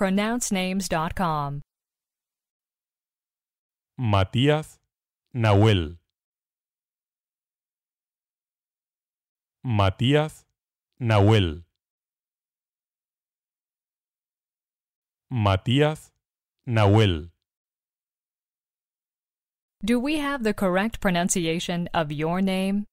pronouncenames.com. Matías Nahuel. Matías Nahuel. Matías Nahuel. Do we have the correct pronunciation of your name?